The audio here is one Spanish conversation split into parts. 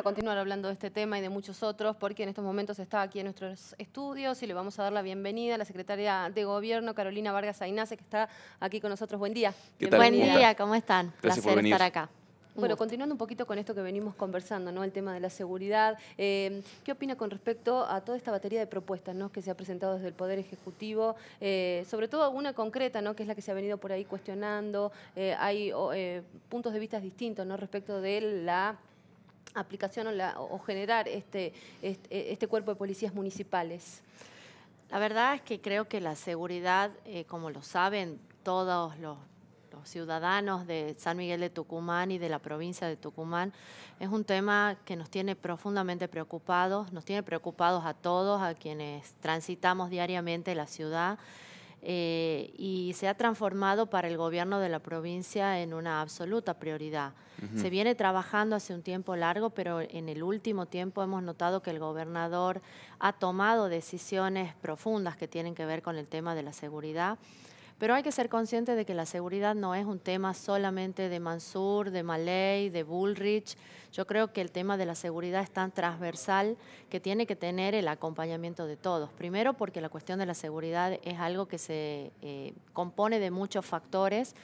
a continuar hablando de este tema y de muchos otros, porque en estos momentos está aquí en nuestros estudios y le vamos a dar la bienvenida a la secretaria de Gobierno, Carolina Vargas Ainace, que está aquí con nosotros. Buen día. Buen día, ¿cómo están? Gracias Placer estar acá. Bueno, continuando un poquito con esto que venimos conversando, ¿no? El tema de la seguridad. Eh, ¿Qué opina con respecto a toda esta batería de propuestas que se ha presentado desde el Poder Ejecutivo? Eh, sobre todo alguna concreta, ¿no? Que es la que se ha venido por ahí cuestionando. Eh, hay puntos de vista distintos, ¿no? Respecto de la aplicación o, generar este, este, este, cuerpo de policías municipales? La verdad es que creo que la seguridad, eh, como lo saben todos los ciudadanos de San Miguel de Tucumán y de la provincia de Tucumán, es un tema que nos tiene profundamente preocupados, nos tiene preocupados a todos, a quienes transitamos diariamente la ciudad. Eh, y se ha transformado para el gobierno de la provincia en una absoluta prioridad. Se viene trabajando hace un tiempo largo, pero en el último tiempo hemos notado que el gobernador ha tomado decisiones profundas que tienen que ver con el tema de la seguridad pero hay que ser consciente de que la seguridad no es un tema solamente de Mansur, de Malay, de Bullrich. Yo creo que el tema de la seguridad es tan transversal que tiene que tener el acompañamiento de todos. Primero porque la cuestión de la seguridad es algo que se eh, compone de muchos factores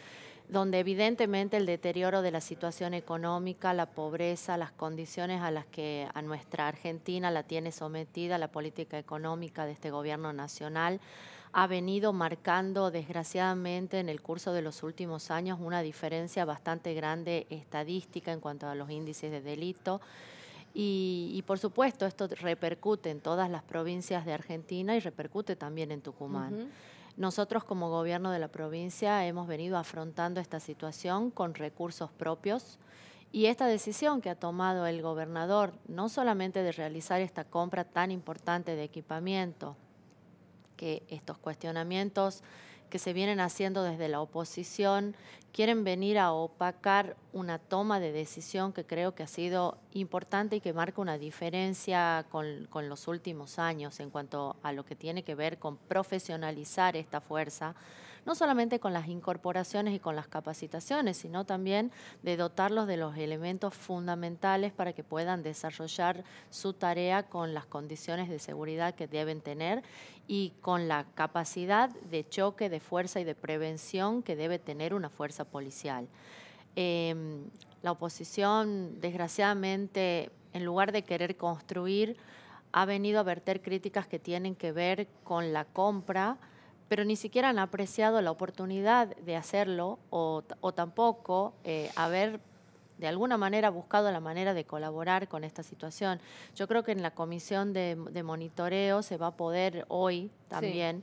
donde evidentemente el deterioro de la situación económica, la pobreza, las condiciones a las que a nuestra Argentina la tiene sometida la política económica de este gobierno nacional, ha venido marcando desgraciadamente en el curso de los últimos años una diferencia bastante grande estadística en cuanto a los índices de delito. Y, por supuesto, esto repercute en todas las provincias de Argentina y repercute también en Tucumán. Nosotros como gobierno de la provincia hemos venido afrontando esta situación con recursos propios y esta decisión que ha tomado el gobernador, no solamente de realizar esta compra tan importante de equipamiento, que estos cuestionamientos que se vienen haciendo desde la oposición, quieren venir a opacar una toma de decisión que creo que ha sido importante y que marca una diferencia con, los últimos años en cuanto a lo que tiene que ver con profesionalizar esta fuerza, no solamente con las incorporaciones y con las capacitaciones, sino también de dotarlos de los elementos fundamentales para que puedan desarrollar su tarea con las condiciones de seguridad que deben tener y con la capacidad de choque, de fuerza y de prevención que debe tener una fuerza policial. Em, la oposición, desgraciadamente, en lugar de querer construir, ha venido a verter críticas que tienen que ver con la compra, pero ni siquiera han apreciado la oportunidad de hacerlo o, tampoco eh, haber de alguna manera buscado la manera de colaborar con esta situación. Yo creo que en la comisión de, monitoreo se va a poder hoy también.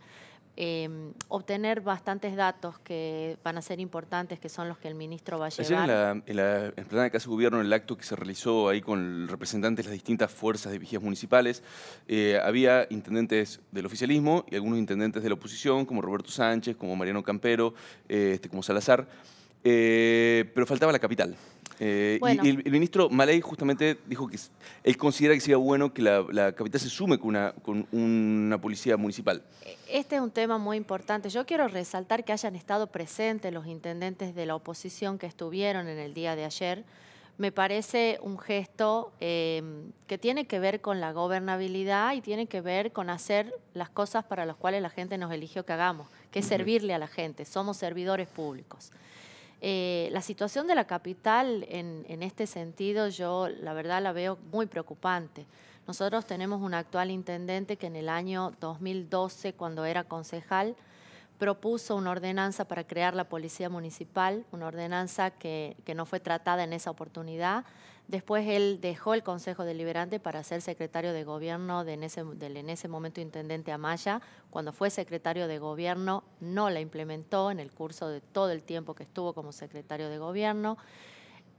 Em, obtener bastantes datos que van a ser importantes, que son los que el ministro va a llevar. Ayer en la, en la Casa de Gobierno, el acto que se realizó ahí con representantes de las distintas fuerzas de vigías municipales, eh, había intendentes del oficialismo y algunos intendentes de la oposición, como Roberto Sánchez, como Mariano Campero, eh, este, como Salazar, eh, pero faltaba la capital. Eh, y, el ministro Malay justamente dijo que él considera que sería bueno que la, capital se sume con una, policía municipal. Este es un tema muy importante. Yo quiero resaltar que hayan estado presentes los intendentes de la oposición que estuvieron en el día de ayer. Me parece un gesto em, que tiene que ver con la gobernabilidad y tiene que ver con hacer las cosas para las cuales la gente nos eligió que hagamos, que es servirle a la gente. Somos servidores públicos. Eh, la situación de la capital en, en este sentido yo la verdad la veo muy preocupante. Nosotros tenemos un actual intendente que en el año 2012, cuando era concejal, propuso una ordenanza para crear la Policía Municipal, una ordenanza que, no fue tratada en esa oportunidad. Después él dejó el Consejo Deliberante para ser secretario de gobierno en ese, momento intendente Amaya. Cuando fue secretario de gobierno no la implementó en el curso de todo el tiempo que estuvo como secretario de gobierno.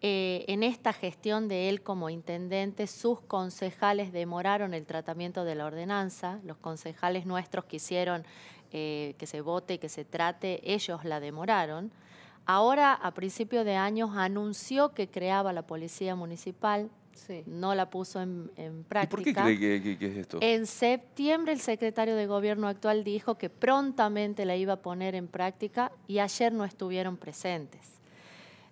Eh, en esta gestión de él como intendente, sus concejales demoraron el tratamiento de la ordenanza, los concejales nuestros quisieron eh, que se vote, que se trate, ellos la demoraron. Ahora, a principio de año, anunció que creaba la policía municipal, No la puso en, práctica. por qué cree que, es esto? En septiembre el secretario de gobierno actual dijo que prontamente la iba a poner en práctica y ayer no estuvieron presentes.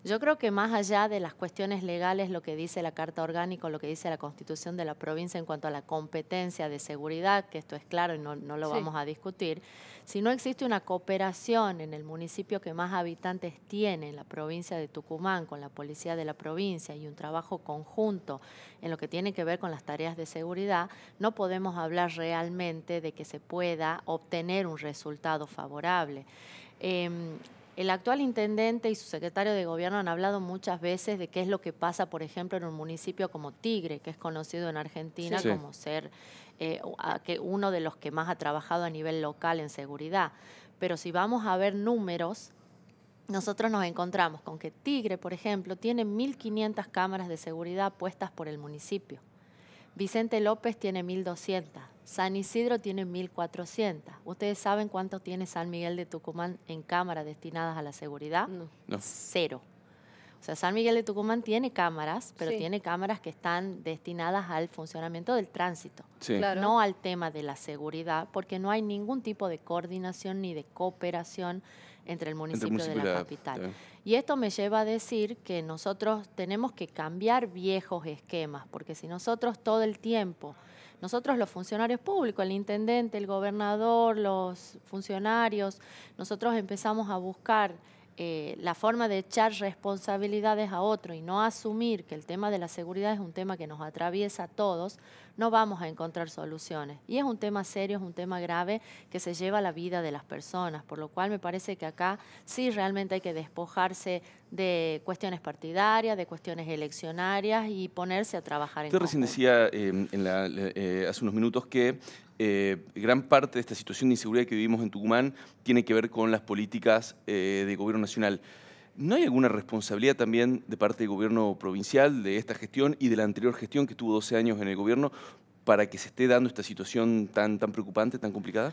Yo creo que más allá de las cuestiones legales, lo que dice la Carta Orgánica, lo que dice la Constitución de la provincia en cuanto a la competencia de seguridad, que esto es claro y no, lo vamos a discutir, si no existe una cooperación en el municipio que más habitantes tiene, en la provincia de Tucumán, con la policía de la provincia y un trabajo conjunto en lo que tiene que ver con las tareas de seguridad, no podemos hablar realmente de que se pueda obtener un resultado favorable. Em, el actual intendente y su secretario de gobierno han hablado muchas veces de qué es lo que pasa, por ejemplo, en un municipio como Tigre, que es conocido en Argentina como ser eh, uno de los que más ha trabajado a nivel local en seguridad. Pero si vamos a ver números, nosotros nos encontramos con que Tigre, por ejemplo, tiene 1.500 cámaras de seguridad puestas por el municipio. Vicente López tiene 1.200. San Isidro tiene 1.400. ¿Ustedes saben cuánto tiene San Miguel de Tucumán en cámaras destinadas a la seguridad? No. Cero. O sea, San Miguel de Tucumán tiene cámaras, pero tiene cámaras que están destinadas al funcionamiento del tránsito, claro. no al tema de la seguridad, porque no hay ningún tipo de coordinación ni de cooperación entre el municipio, y de la, capital. Y esto me lleva a decir que nosotros tenemos que cambiar viejos esquemas, porque si nosotros todo el tiempo, nosotros los funcionarios públicos, el intendente, el gobernador, los funcionarios, nosotros empezamos a buscar eh, la forma de echar responsabilidades a otro y no asumir que el tema de la seguridad es un tema que nos atraviesa a todos, no vamos a encontrar soluciones. Y es un tema serio, es un tema grave que se lleva a la vida de las personas, por lo cual me parece que acá sí realmente hay que despojarse de cuestiones partidarias, de cuestiones eleccionarias y ponerse a trabajar en Usted recién decía eh, eh, hace unos minutos que eh, gran parte de esta situación de inseguridad que vivimos en Tucumán tiene que ver con las políticas de gobierno nacional. ¿No hay alguna responsabilidad también de parte del gobierno provincial, de esta gestión y de la anterior gestión que tuvo 12 años en el gobierno para que se esté dando esta situación tan, tan preocupante, tan complicada?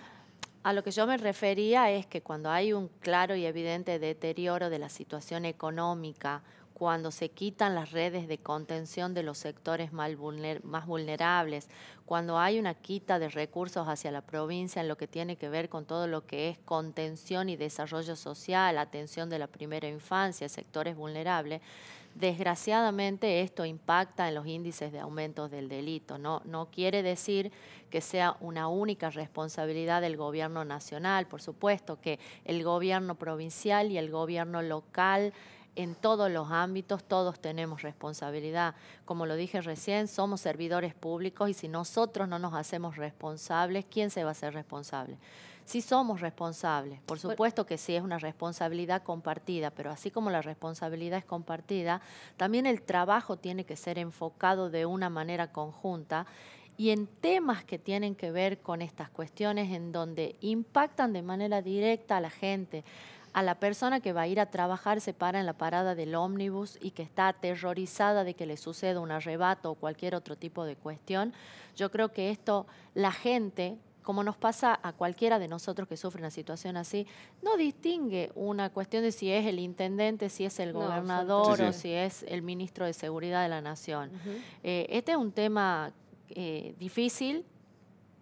A lo que yo me refería es que cuando hay un claro y evidente deterioro de la situación económica cuando se quitan las redes de contención de los sectores más, vulnerables, cuando hay una quita de recursos hacia la provincia en lo que tiene que ver con todo lo que es contención y desarrollo social, atención de la primera infancia, sectores vulnerables, desgraciadamente esto impacta en los índices de aumento del delito. No, no quiere decir que sea una única responsabilidad del gobierno nacional, por supuesto que el gobierno provincial y el gobierno local en todos los ámbitos, todos tenemos responsabilidad. Como lo dije recién, somos servidores públicos y si nosotros no nos hacemos responsables, ¿quién se va a hacer responsable? Sí somos responsables, por supuesto que sí es una responsabilidad compartida, pero así como la responsabilidad es compartida, también el trabajo tiene que ser enfocado de una manera conjunta y en temas que tienen que ver con estas cuestiones en donde impactan de manera directa a la gente, a la persona que va a ir a trabajar se para en la parada del ómnibus y que está aterrorizada de que le suceda un arrebato o cualquier otro tipo de cuestión. Yo creo que esto, la gente, como nos pasa a cualquiera de nosotros que sufre una situación así, no distingue una cuestión de si es el intendente, si es el gobernador o si es el ministro de Seguridad de la Nación. Eh, este es un tema eh, difícil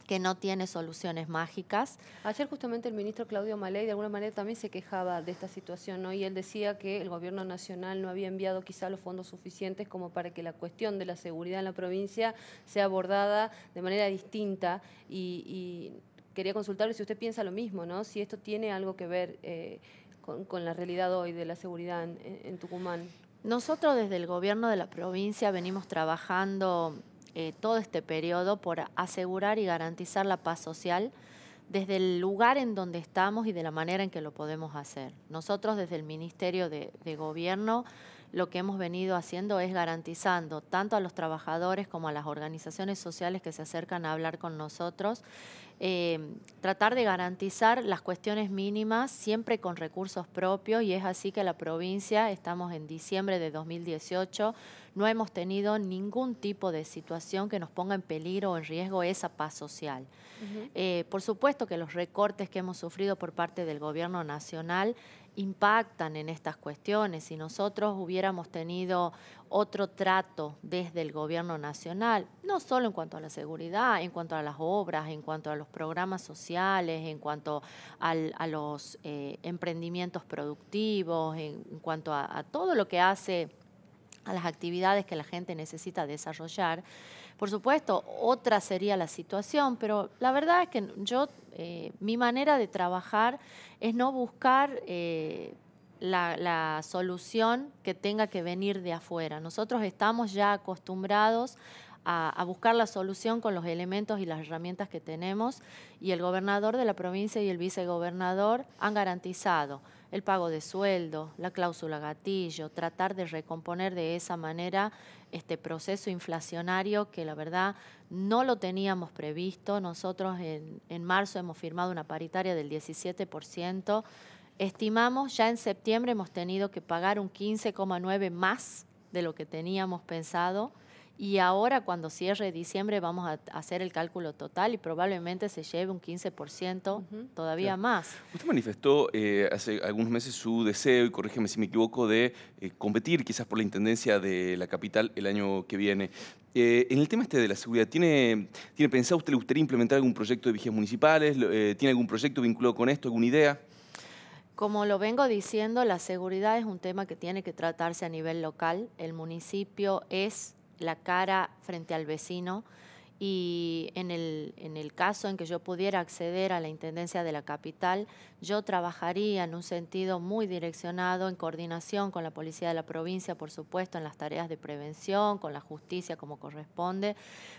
que no tiene soluciones mágicas. Ayer justamente el ministro Claudio Maley de alguna manera también se quejaba de esta situación, ¿no? Y él decía que el gobierno nacional no había enviado quizá los fondos suficientes como para que la cuestión de la seguridad en la provincia sea abordada de manera distinta y, quería consultarle si usted piensa lo mismo, ¿no? Si esto tiene algo que ver eh, con, la realidad hoy de la seguridad en Tucumán. Nosotros desde el gobierno de la provincia venimos trabajando eh, todo este periodo por asegurar y garantizar la paz social desde el lugar en donde estamos y de la manera en que lo podemos hacer. Nosotros desde el Ministerio de, Gobierno lo que hemos venido haciendo es garantizando tanto a los trabajadores como a las organizaciones sociales que se acercan a hablar con nosotros, eh, tratar de garantizar las cuestiones mínimas siempre con recursos propios y es así que la provincia, estamos en diciembre de 2018, no hemos tenido ningún tipo de situación que nos ponga en peligro o en riesgo esa paz social. Eh, por supuesto que los recortes que hemos sufrido por parte del gobierno nacional impactan en estas cuestiones. Si nosotros hubiéramos tenido otro trato desde el gobierno nacional, no solo en cuanto a la seguridad, en cuanto a las obras, en cuanto a los programas sociales, en cuanto a los eh, emprendimientos productivos, en, cuanto a todo lo que hace a las actividades que la gente necesita desarrollar. Por supuesto, otra sería la situación, pero la verdad es que yo, eh, mi manera de trabajar es no buscar eh, la, solución que tenga que venir de afuera. Nosotros estamos ya acostumbrados a buscar la solución con los elementos y las herramientas que tenemos y el gobernador de la provincia y el vicegobernador han garantizado el pago de sueldo, la cláusula gatillo, tratar de recomponer de esa manera este proceso inflacionario que la verdad no lo teníamos previsto. Nosotros en, marzo hemos firmado una paritaria del 17%. Estimamos, ya en septiembre hemos tenido que pagar un 15,9 más de lo que teníamos pensado. Y ahora cuando cierre diciembre vamos a hacer el cálculo total y probablemente se lleve un 15% todavía más. Usted manifestó eh, hace algunos meses su deseo, y corrígeme si me equivoco, de eh, competir quizás por la Intendencia de la capital el año que viene. Eh, en el tema este de la seguridad, ¿tiene, ¿tiene pensado, usted le gustaría implementar algún proyecto de vigías municipales? ¿Tiene algún proyecto vinculado con esto, alguna idea? Como lo vengo diciendo, la seguridad es un tema que tiene que tratarse a nivel local. El municipio es la cara frente al vecino y en el, caso en que yo pudiera acceder a la Intendencia de la Capital, yo trabajaría en un sentido muy direccionado, en coordinación con la Policía de la Provincia, por supuesto, en las tareas de prevención, con la justicia como corresponde,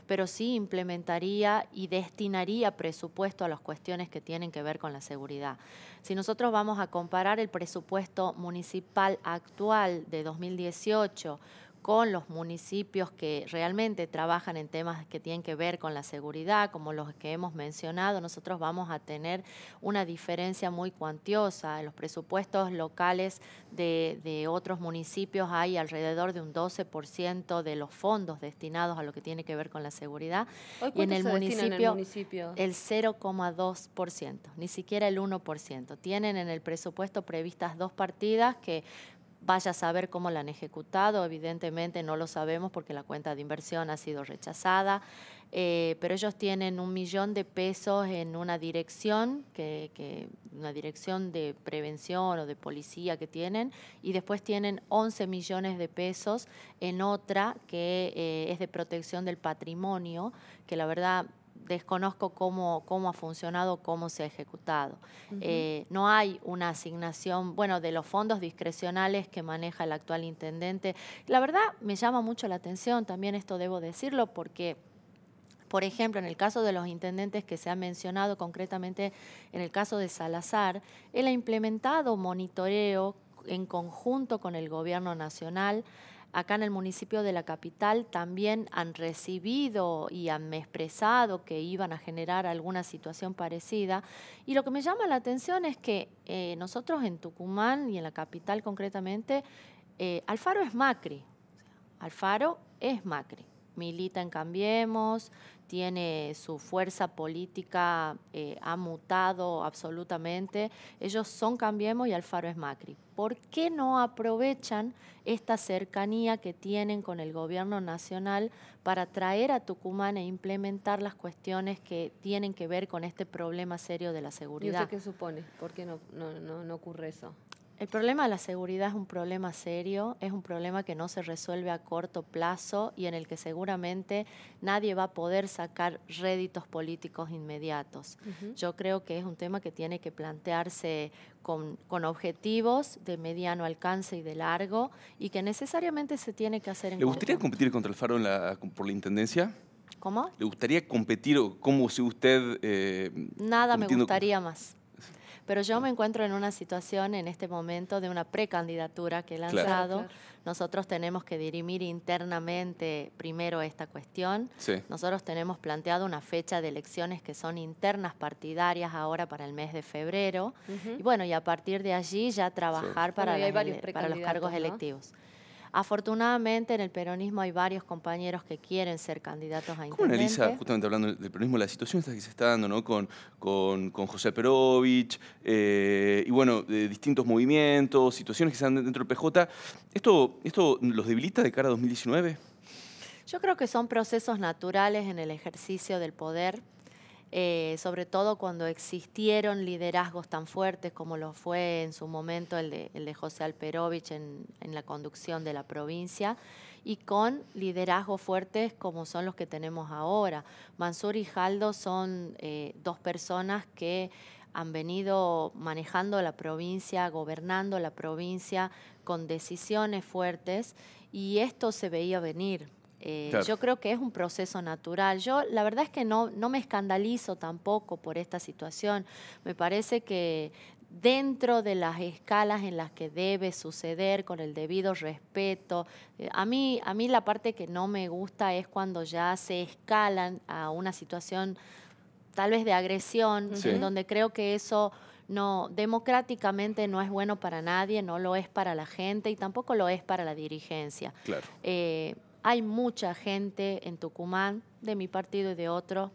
pero sí implementaría y destinaría presupuesto a las cuestiones que tienen que ver con la seguridad. Si nosotros vamos a comparar el presupuesto municipal actual de 2018, con los municipios que realmente trabajan en temas que tienen que ver con la seguridad, como los que hemos mencionado, nosotros vamos a tener una diferencia muy cuantiosa. En los presupuestos locales de, otros municipios hay alrededor de un 12% de los fondos destinados a lo que tiene que ver con la seguridad. y en el, en el municipio el 0,2%, ni siquiera el 1%. Tienen en el presupuesto previstas dos partidas que Vaya a saber cómo la han ejecutado, evidentemente no lo sabemos porque la cuenta de inversión ha sido rechazada, eh, pero ellos tienen un millón de pesos en una dirección, que, una dirección de prevención o de policía que tienen, y después tienen 11 millones de pesos en otra que eh, es de protección del patrimonio, que la verdad desconozco cómo, ha funcionado, cómo se ha ejecutado. Eh, no hay una asignación, bueno, de los fondos discrecionales que maneja el actual intendente. La verdad me llama mucho la atención, también esto debo decirlo, porque... Por ejemplo, en el caso de los intendentes que se ha mencionado, concretamente en el caso de Salazar, él ha implementado monitoreo en conjunto con el gobierno nacional acá en el municipio de la capital también han recibido y han expresado que iban a generar alguna situación parecida. Y lo que me llama la atención es que eh, nosotros en Tucumán y en la capital concretamente, eh, Alfaro es Macri. Alfaro es Macri milita en Cambiemos, tiene su fuerza política, eh, ha mutado absolutamente. Ellos son Cambiemos y Alfaro es Macri. ¿Por qué no aprovechan esta cercanía que tienen con el gobierno nacional para traer a Tucumán e implementar las cuestiones que tienen que ver con este problema serio de la seguridad? ¿Y usted qué supone? ¿Por qué no, no ocurre eso? El problema de la seguridad es un problema serio, es un problema que no se resuelve a corto plazo y en el que seguramente nadie va a poder sacar réditos políticos inmediatos. Yo creo que es un tema que tiene que plantearse con, objetivos de mediano alcance y de largo y que necesariamente se tiene que hacer en ¿Le gustaría competir contra el Faro por la Intendencia? ¿Cómo? ¿Le gustaría competir o cómo si usted... Eh, Nada me gustaría más. Pero yo me encuentro en una situación en este momento de una precandidatura que he lanzado. Nosotros tenemos que dirimir internamente primero esta cuestión. Nosotros tenemos planteado una fecha de elecciones que son internas partidarias ahora para el mes de febrero. Y bueno, y a partir de allí ya trabajar para, los cargos electivos. Afortunadamente en el peronismo hay varios compañeros que quieren ser candidatos a intendente. ¿Cómo analiza, justamente hablando del peronismo, la situación que se está dando con, con, con José Perovich eh, y bueno, de distintos movimientos, situaciones que se dan dentro del PJ? ¿Esto, ¿Esto los debilita de cara a 2019? Yo creo que son procesos naturales en el ejercicio del poder. Eh, sobre todo cuando existieron liderazgos tan fuertes como lo fue en su momento el de, el de José Alperovich en, la conducción de la provincia, y con liderazgos fuertes como son los que tenemos ahora. Mansur y Jaldo son eh, dos personas que han venido manejando la provincia, gobernando la provincia con decisiones fuertes, y esto se veía venir. Eh, yo creo que es un proceso natural. Yo la verdad es que no, no me escandalizo tampoco por esta situación. Me parece que dentro de las escalas en las que debe suceder con el debido respeto. Eh, a mí, a mí la parte que no me gusta es cuando ya se escalan a una situación tal vez de agresión, en donde creo que eso no democráticamente no es bueno para nadie, no lo es para la gente y tampoco lo es para la dirigencia. Claro. Eh, hay mucha gente en Tucumán, de mi partido y de otro,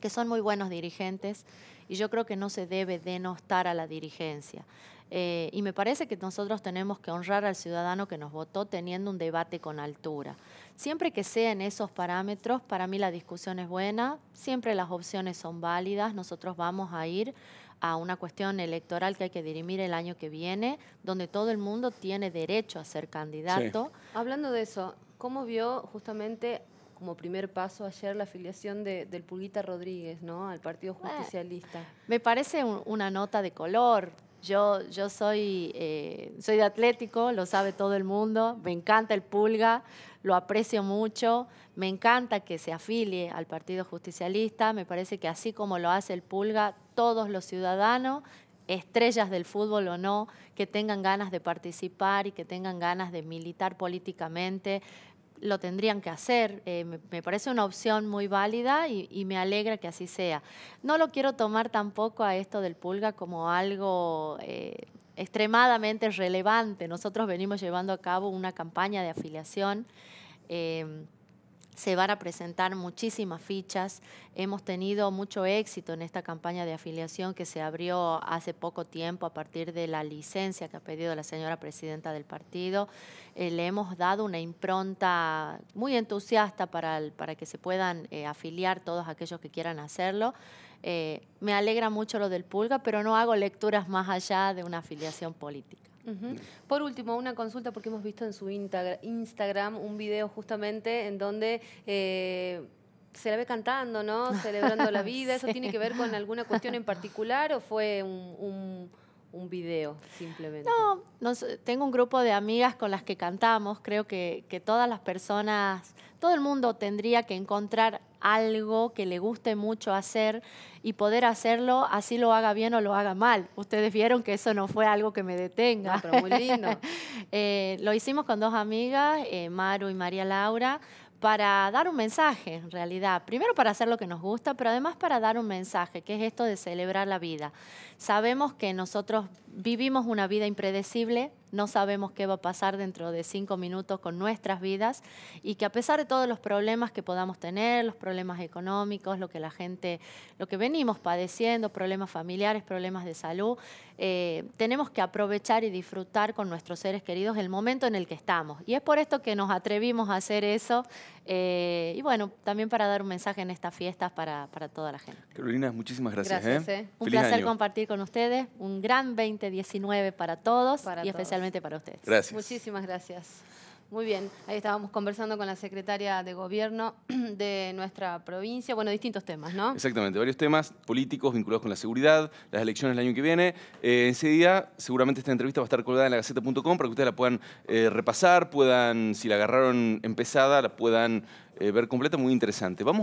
que son muy buenos dirigentes y yo creo que no se debe denostar a la dirigencia. Eh, y me parece que nosotros tenemos que honrar al ciudadano que nos votó teniendo un debate con altura. Siempre que sean esos parámetros, para mí la discusión es buena, siempre las opciones son válidas, nosotros vamos a ir a una cuestión electoral que hay que dirimir el año que viene, donde todo el mundo tiene derecho a ser candidato. Hablando de eso, ¿Cómo vio justamente como primer paso ayer la afiliación del Pulguita Rodríguez ¿no? al Partido Justicialista? me parece una nota de color. Yo, yo soy, eh, soy de Atlético, lo sabe todo el mundo, me encanta el Pulga, lo aprecio mucho, me encanta que se afilie al Partido Justicialista, me parece que así como lo hace el Pulga, todos los ciudadanos estrellas del fútbol o no, que tengan ganas de participar y que tengan ganas de militar políticamente, lo tendrían que hacer. Eh, me, parece una opción muy válida y, me alegra que así sea. No lo quiero tomar tampoco a esto del pulga como algo... Eh, extremadamente relevante. Nosotros venimos llevando a cabo una campaña de afiliación. Eh, se van a presentar muchísimas fichas. Hemos tenido mucho éxito en esta campaña de afiliación que se abrió hace poco tiempo a partir de la licencia que ha pedido la señora presidenta del partido. Eh, le hemos dado una impronta muy entusiasta para, para que se puedan eh, afiliar todos aquellos que quieran hacerlo. Eh, me alegra mucho lo del pulga, pero no hago lecturas más allá de una afiliación política. Por último, una consulta porque hemos visto en su Instagram un video justamente en donde... Eh, se la ve cantando, ¿no? Celebrando la vida. ¿Eso tiene que ver con alguna cuestión en particular o fue un, video simplemente? No, tengo un grupo de amigas con las que cantamos. Creo que, que, todas las personas, todo el mundo tendría que encontrar algo que le guste mucho hacer y poder hacerlo, así lo haga bien o lo haga mal. Ustedes vieron que eso no fue algo que me detenga. pero muy lindo. Eh, lo hicimos con dos amigas, eh, Maru y María Laura, para dar un mensaje, en realidad. Primero para hacer lo que nos gusta, pero además para dar un mensaje, que es esto de celebrar la vida. Sabemos que nosotros vivimos una vida impredecible, no sabemos qué va a pasar dentro de cinco minutos con nuestras vidas y que a pesar de todos los problemas que podamos tener, los problemas económicos, lo que la gente, lo que venimos padeciendo, problemas familiares, problemas de salud, eh, tenemos que aprovechar y disfrutar con nuestros seres queridos el momento en el que estamos. Y es por esto que nos atrevimos a hacer eso eh, y bueno, también para dar un mensaje en estas fiestas para, toda la gente. Carolina, muchísimas gracias. gracias ¿eh? Un placer compartir con ustedes. Un gran 2019 para todos y especialmente para ustedes. Gracias. Muchísimas gracias. Muy bien, ahí estábamos conversando con la secretaria de gobierno de nuestra provincia, bueno, distintos temas, ¿no? Exactamente, varios temas políticos vinculados con la seguridad, las elecciones el año que viene. Eh, en ese día, seguramente esta entrevista va a estar colgada en la gaceta.com para que ustedes la puedan eh, repasar, puedan, si la agarraron empezada, la puedan eh, ver completa, muy interesante. Vamos a